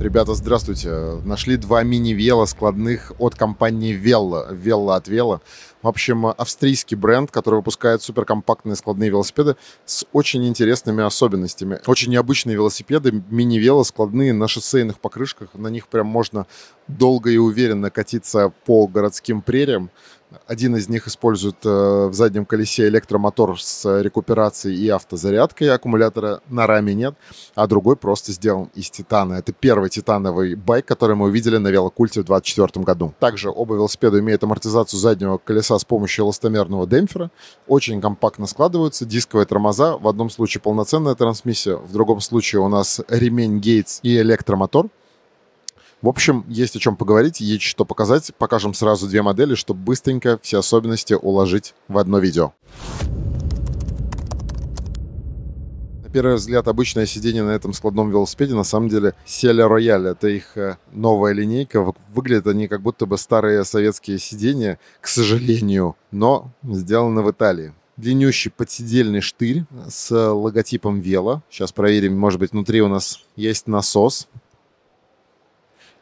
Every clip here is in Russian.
Ребята, здравствуйте. Нашли два мини-вела складных от компании Велла. Велла от Вела. В общем, австрийский бренд, который выпускает суперкомпактные складные велосипеды с очень интересными особенностями. Очень необычные велосипеды, мини-вело складные на шоссейных покрышках. На них прям можно долго и уверенно катиться по городским прериям. Один из них использует э, в заднем колесе электромотор с рекуперацией и автозарядкой, аккумулятора на раме нет, а другой просто сделан из титана. Это первый титановый байк, который мы увидели на велокульте в 2024 году. Также оба велосипеда имеют амортизацию заднего колеса с помощью эластомерного демпфера, очень компактно складываются, дисковые тормоза, в одном случае полноценная трансмиссия, в другом случае у нас ремень Гейтс и электромотор. В общем, есть о чем поговорить, есть что показать. Покажем сразу две модели, чтобы быстренько все особенности уложить в одно видео. На первый взгляд, обычное сидение на этом складном велосипеде на самом деле Селя Рояль. Это их э, новая линейка. Выглядят они как будто бы старые советские сидения, к сожалению, но сделаны в Италии. Длиннющий подсидельный штырь с э, логотипом вело. Сейчас проверим, может быть, внутри у нас есть насос.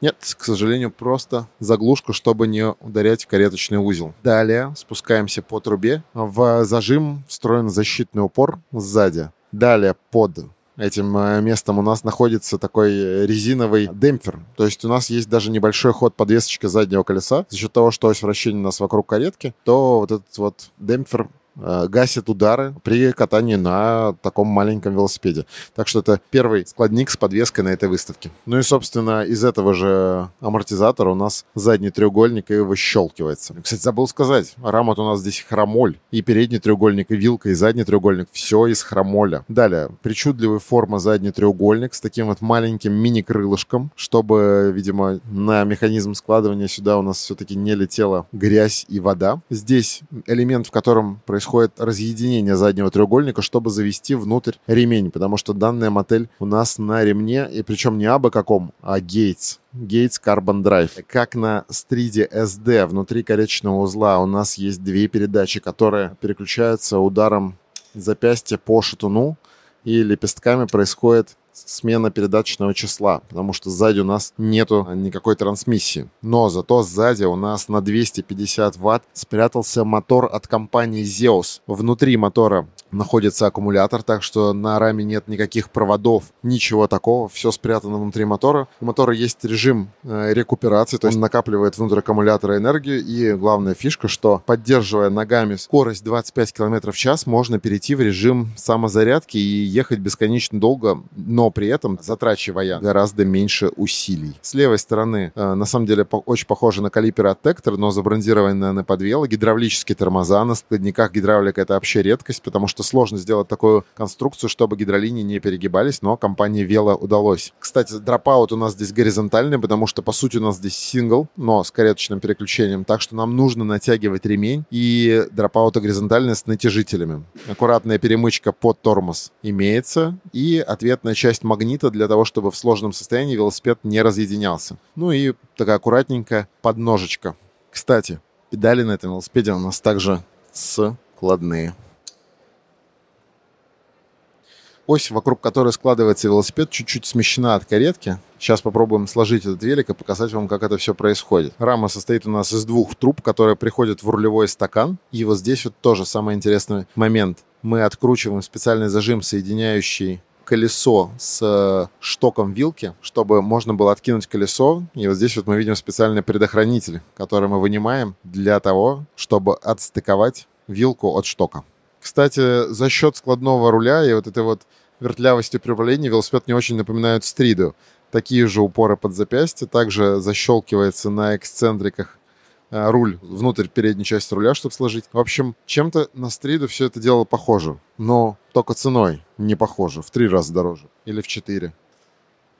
Нет, к сожалению, просто заглушку, чтобы не ударять в кареточный узел. Далее спускаемся по трубе. В зажим встроен защитный упор сзади. Далее под этим э, местом у нас находится такой э, резиновый демпфер. То есть у нас есть даже небольшой ход подвесочки заднего колеса. За счет того, что ось вращения у нас вокруг каретки, то вот этот вот демпфер Э, гасит удары при катании на таком маленьком велосипеде. Так что это первый складник с подвеской на этой выставке. Ну и, собственно, из этого же амортизатора у нас задний треугольник и выщелкивается. Кстати, забыл сказать, рама у нас здесь хромоль. И передний треугольник, и вилка, и задний треугольник. Все из хромоля. Далее, причудливая форма задний треугольник с таким вот маленьким мини-крылышком, чтобы, видимо, на механизм складывания сюда у нас все-таки не летела грязь и вода. Здесь элемент, в котором происходит происходит разъединение заднего треугольника, чтобы завести внутрь ремень, потому что данная модель у нас на ремне, и причем не абы каком, а Gates Gates Carbon Drive. Как на стриде SD внутри корречного узла у нас есть две передачи, которые переключаются ударом запястья по шатуну, и лепестками происходит смена передаточного числа, потому что сзади у нас нету а, никакой трансмиссии. Но зато сзади у нас на 250 ватт спрятался мотор от компании Zeus. Внутри мотора находится аккумулятор, так что на раме нет никаких проводов, ничего такого, все спрятано внутри мотора. У мотора есть режим э, рекуперации, то есть накапливает внутрь аккумулятора энергию, и главная фишка, что поддерживая ногами скорость 25 км в час, можно перейти в режим самозарядки и ехать бесконечно долго, но при этом затрачивая гораздо меньше усилий. С левой стороны, э, на самом деле, очень похоже на калипер от Тектор, но забронзированная на подвела, гидравлические тормоза, на складниках гидравлика это вообще редкость, потому что сложно сделать такую конструкцию, чтобы гидролинии не перегибались, но компании Вела удалось. Кстати, дропаут у нас здесь горизонтальный, потому что, по сути, у нас здесь сингл, но с кареточным переключением, так что нам нужно натягивать ремень и дропауты горизонтальные с натяжителями. Аккуратная перемычка под тормоз имеется и ответная часть магнита для того, чтобы в сложном состоянии велосипед не разъединялся. Ну и такая аккуратненькая подножечка. Кстати, педали на этом велосипеде у нас также складные ось, вокруг которой складывается велосипед, чуть-чуть смещена от каретки. Сейчас попробуем сложить этот велик и показать вам, как это все происходит. Рама состоит у нас из двух труб, которые приходят в рулевой стакан. И вот здесь вот тоже самый интересный момент. Мы откручиваем специальный зажим, соединяющий колесо с э, штоком вилки, чтобы можно было откинуть колесо. И вот здесь вот мы видим специальный предохранитель, который мы вынимаем для того, чтобы отстыковать вилку от штока. Кстати, за счет складного руля и вот этой вот вертлявости при управлении велосипед не очень напоминает стриду. Такие же упоры под запястье, также защелкивается на эксцентриках а, руль внутрь передней части руля, чтобы сложить. В общем, чем-то на стриду все это дело похоже, но только ценой не похоже, в три раза дороже или в четыре.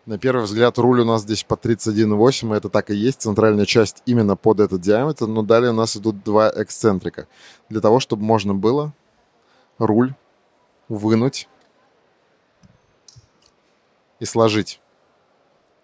На первый взгляд руль у нас здесь по 31,8, и это так и есть, центральная часть именно под этот диаметр, но далее у нас идут два эксцентрика. Для того, чтобы можно было руль, вынуть и сложить.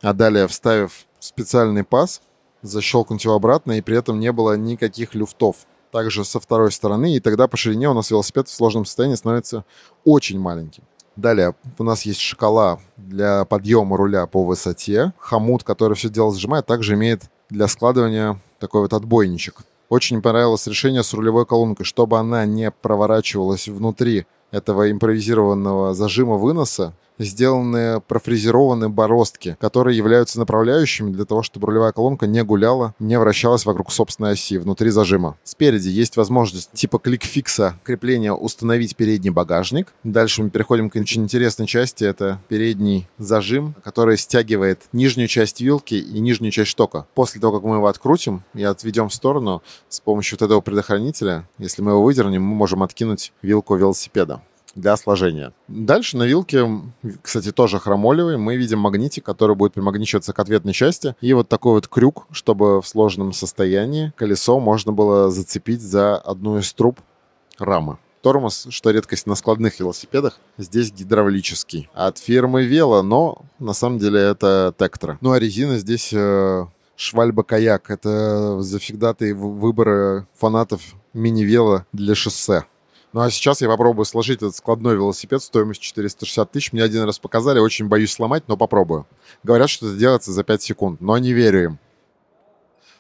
А далее, вставив специальный паз, защелкнуть его обратно, и при этом не было никаких люфтов. Также со второй стороны, и тогда по ширине у нас велосипед в сложном состоянии становится очень маленьким. Далее у нас есть шкала для подъема руля по высоте. Хомут, который все дело сжимает, также имеет для складывания такой вот отбойничек. Очень понравилось решение с рулевой колонкой, чтобы она не проворачивалась внутри этого импровизированного зажима выноса, сделаны профрезерованные бороздки, которые являются направляющими для того, чтобы рулевая колонка не гуляла, не вращалась вокруг собственной оси внутри зажима. Спереди есть возможность типа клик-фикса крепления установить передний багажник. Дальше мы переходим к очень интересной части. Это передний зажим, который стягивает нижнюю часть вилки и нижнюю часть штока. После того, как мы его открутим и отведем в сторону, с помощью вот этого предохранителя, если мы его выдернем, мы можем откинуть вилку велосипеда для сложения. Дальше на вилке, кстати, тоже хромолевый, мы видим магнитик, который будет примагничиваться к ответной части. И вот такой вот крюк, чтобы в сложенном состоянии колесо можно было зацепить за одну из труб рамы. Тормоз, что редкость на складных велосипедах, здесь гидравлический. От фирмы Вело, но на самом деле это Тектра. Ну а резина здесь э, Швальба Каяк. Это завсегдатый выборы фанатов мини-вела для шоссе. Ну а сейчас я попробую сложить этот складной велосипед стоимость 460 тысяч. Мне один раз показали, очень боюсь сломать, но попробую. Говорят, что это делается за 5 секунд, но не верю им.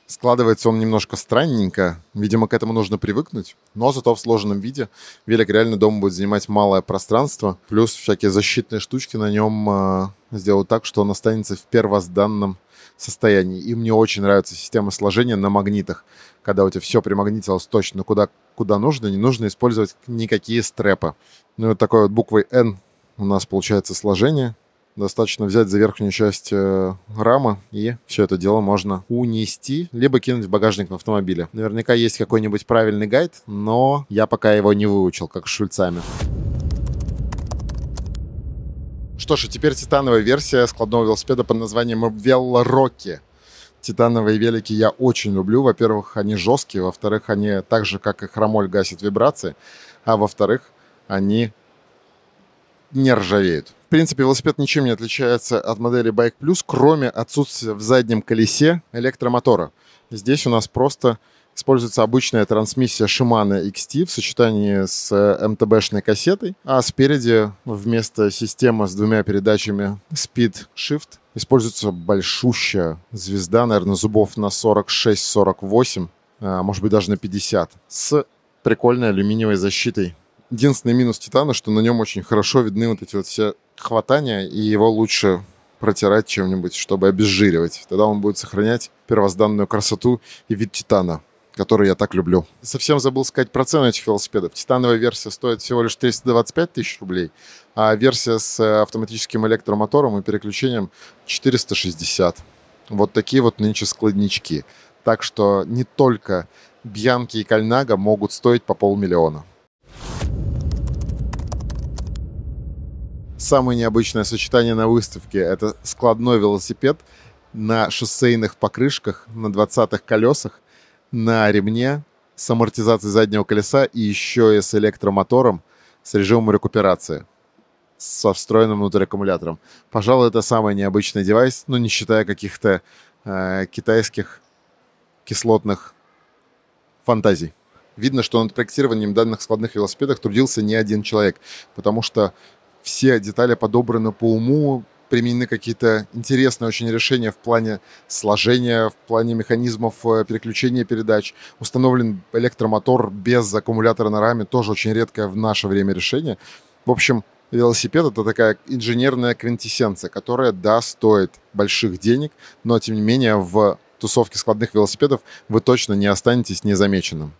Складывается он немножко странненько. Видимо, к этому нужно привыкнуть. Но зато в сложенном виде. Велик реально дома будет занимать малое пространство. Плюс всякие защитные штучки на нем э, сделают так, что он останется в первозданном состоянии. И мне очень нравится система сложения на магнитах. Когда у тебя все примагнитилось точно куда, куда нужно, не нужно использовать никакие стрепы. Ну вот такой вот буквой N у нас получается сложение. Достаточно взять за верхнюю часть э, рамы, и все это дело можно унести, либо кинуть в багажник автомобиля. Наверняка есть какой-нибудь правильный гайд, но я пока его не выучил, как с шульцами. Что ж, теперь титановая версия складного велосипеда под названием Велороки. Титановые велики я очень люблю. Во-первых, они жесткие. Во-вторых, они так же, как и хромоль, гасят вибрации. А во-вторых, они не ржавеют. В принципе, велосипед ничем не отличается от модели Bike Plus, кроме отсутствия в заднем колесе электромотора. Здесь у нас просто используется обычная трансмиссия Shimano XT в сочетании с MTB-шной э, кассетой, а спереди вместо системы с двумя передачами Speed Shift используется большущая звезда, наверное, зубов на 46-48, а, может быть, даже на 50, с прикольной алюминиевой защитой Единственный минус Титана, что на нем очень хорошо видны вот эти вот все хватания, и его лучше протирать чем-нибудь, чтобы обезжиривать. Тогда он будет сохранять первозданную красоту и вид Титана который я так люблю. Совсем забыл сказать про цену этих велосипедов. Титановая версия стоит всего лишь 325 тысяч рублей, а версия с э, автоматическим электромотором и переключением 460. Вот такие вот нынче складнички. Так что не только Бьянки и Кальнага могут стоить по полмиллиона. Самое необычное сочетание на выставке – это складной велосипед на шоссейных покрышках, на 20-х колесах, на ремне с амортизацией заднего колеса и еще и с электромотором, с режимом рекуперации, со встроенным внутрь аккумулятором. Пожалуй, это самый необычный девайс, ну, не считая каких-то э, китайских кислотных фантазий. Видно, что над проектированием данных складных велосипедов трудился не один человек, потому что все детали подобраны по уму, применены какие-то интересные очень решения в плане сложения, в плане механизмов э, переключения передач. Установлен электромотор без аккумулятора на раме, тоже очень редкое в наше время решение. В общем, велосипед это такая инженерная квинтэссенция, которая, да, стоит больших денег, но тем не менее в тусовке складных велосипедов вы точно не останетесь незамеченным.